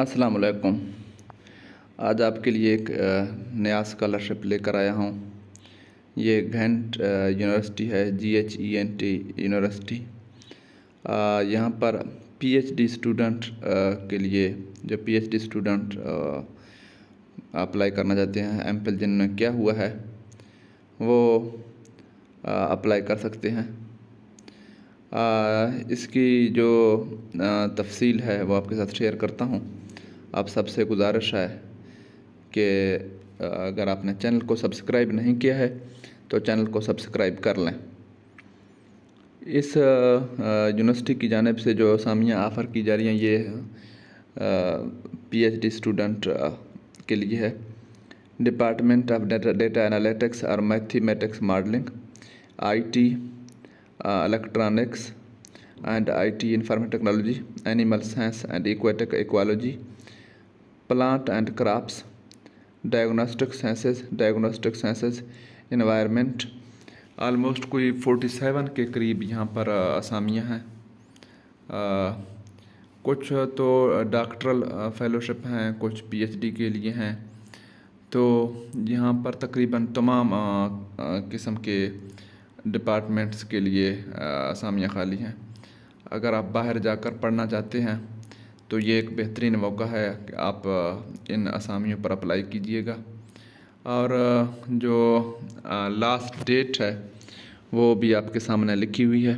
असलकुम आज आपके लिए एक नया स्कॉलरशिप लेकर आया हूँ ये घंट यूनिवर्सिटी है G H E N T university यहाँ पर पीएचडी स्टूडेंट के लिए जो पीएचडी स्टूडेंट अप्लाई करना चाहते हैं एम फिल जिनमें क्या हुआ है वो अप्लाई कर सकते हैं आ, इसकी जो तफसील है वो आपके साथ शेयर करता हूँ आप सबसे गुजारिश है कि अगर आपने चैनल को सब्सक्राइब नहीं किया है तो चैनल को सब्सक्राइब कर लें इस यूनिवर्सिटी की जानब से जो असामियाँ ऑफर की जा रही हैं ये पीएचडी स्टूडेंट के लिए है डिपार्टमेंट ऑफ डेटा एनालिटिक्स और mathematics modelling IT electronics and IT information technology animal science and aquatic ecology plant and crops diagnostic sciences diagnostic sciences environment almost कोई 47 के करीब यहाँ पर असामियाँ तो हैं कुछ तो डॉक्टरल फेलोशिप हैं कुछ पीएचडी के लिए हैं तो यहाँ पर तकरीबन तमाम किस्म के डिपार्टमेंट्स के लिए असामियाँ खाली हैं अगर आप बाहर जाकर पढ़ना चाहते हैं तो ये एक बेहतरीन मौका है कि आप इन असामियों पर अप्लाई कीजिएगा और जो लास्ट डेट है वो भी आपके सामने लिखी हुई है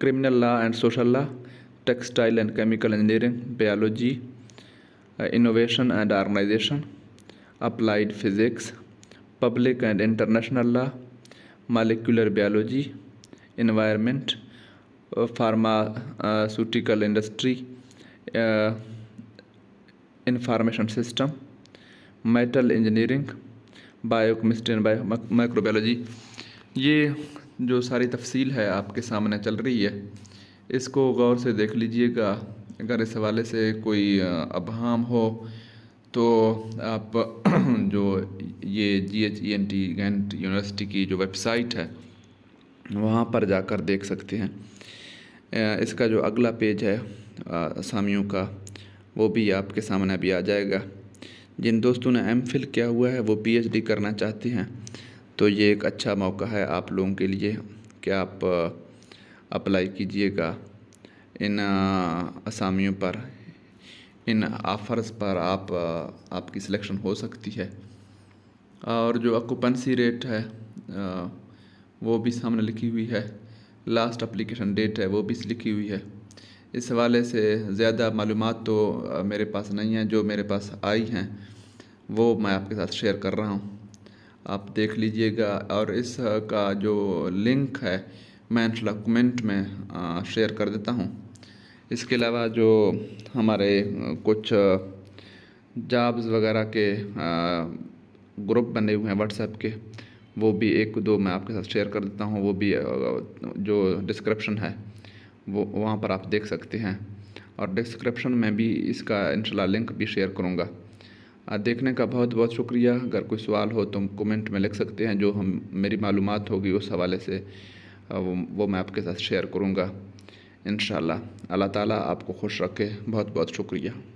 criminal law and social law textile and chemical engineering biology innovation and organisation applied physics public and international law molecular biology environment pharmaceutical industry information system metal engineering biochemistry and bio microbiology ये जो सारी तफसील है आपके सामने चल रही है इसको गौर से देख लीजिएगा अगर इस हवाले से कोई अबहम हो तो आप जो ये G H E N T Ghent university की जो वेबसाइट है वहाँ पर जाकर देख सकते हैं इसका जो अगला पेज है असामियों का वो भी आपके सामने अभी आ जाएगा जिन दोस्तों ने एम फिल किया हुआ है वो पी करना चाहते हैं तो ये एक अच्छा मौका है आप लोगों के लिए कि आप अप्लाई कीजिएगा इन असामियों पर इन आफ़र्स पर आप आपकी सिलेक्शन हो सकती है और जो अकुपेंसी रेट है वो भी सामने लिखी हुई है लास्ट अप्लीकेशन डेट है वो भी लिखी हुई है इस हवाले से ज़्यादा मालूम तो मेरे पास नहीं हैं जो मेरे पास आई हैं वो मैं आपके साथ शेयर कर रहा हूँ आप देख लीजिएगा और इस का जो लिंक है मैं इंशाल्लाह कमेंट में शेयर कर देता हूँ इसके अलावा जो हमारे कुछ जॉब्स वगैरह के ग्रुप बने हुए हैं व्हाट्सएप के वो भी एक दो मैं आपके साथ शेयर कर देता हूँ वो भी जो डिस्क्रिप्शन है वो वहाँ पर आप देख सकते हैं और डिस्क्रिप्शन में भी इसका इनशाला लिंक भी शेयर करूँगा देखने का बहुत बहुत शुक्रिया अगर कोई सवाल हो तो कमेंट में लिख सकते हैं जो हम मेरी मालूम होगी उस हवाले से वो, वो मैं आपके साथ शेयर करूँगा इन अल्लाह ताला आपको खुश रखे बहुत बहुत शुक्रिया